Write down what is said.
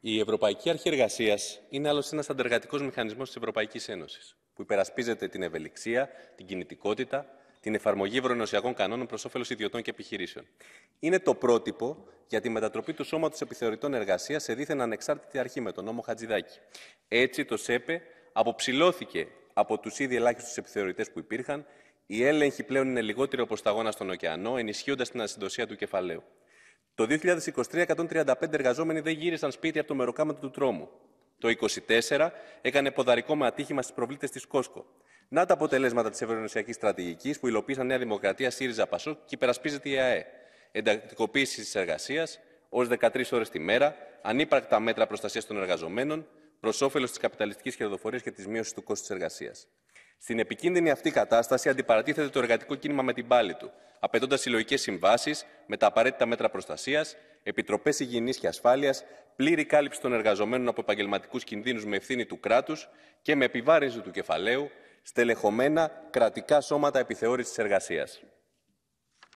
Η Ευρωπαϊκή Αρχή Εργασίας είναι άλλωστε ένας αντεργατικός μηχανισμός της Ευρωπαϊκής Ένωσης, που υπερασπίζεται την ευελιξία, την κινητικότητα, την εφαρμογή ευρωενωσιακών κανόνων προς όφελος ιδιωτών και επιχειρήσεων. Είναι το πρότυπο για τη μετατροπή του σώματος επιθεωρητών εργασίας σε δίθεν ανεξάρτητη αρχή με τον νόμο Χατζηδάκη. Έτσι, το ΣΕΠΕ αποψηλώθηκε από τους ήδη ελάχιστους επιθεωρητές που υπήρχαν, οι έλεγχοι πλέον είναι λιγότεροι όπω τα στον ωκεανό, ενισχύοντας την ασυντοσία του κεφαλαίου. Το 2023, 135 εργαζόμενοι δεν γύρισαν σπίτι από το μεροκάματο του τρόμου. Το 2024 έκανε ποδαρικό με ατύχημα στις προβλήτες της Κόσκο. Να τα αποτελέσματα της ευρωενωσιακής στρατηγικής που υλοποίησαν Νέα Δημοκρατία, ΣΥΡΙΖΑ, Πασό και υπερασπίζεται η ΑΕ. Εντακτικοποίησης της εργασίας ως 13 ώρες τη μέρα, ανύπαρκτα μέτρα προστασίας των εργαζομένων, προς όφελος της καπιταλιστικής κερδοφορία και της μείωσης του κόστους της εργασίας. Στην επικίνδυνη αυτή κατάσταση αντιπαρατίθεται το εργατικό κίνημα με την πάλη του, απαιτώντας συλλογικές συμβάσεις με τα απαραίτητα μέτρα προστασίας, επιτροπές υγιεινής και ασφάλειας, πλήρη κάλυψη των εργαζομένων από επαγγελματικούς κινδύνους με ευθύνη του κράτους και με επιβάρυνση του κεφαλαίου, στελεχωμένα κρατικά σώματα επιθεώρησης εργασία.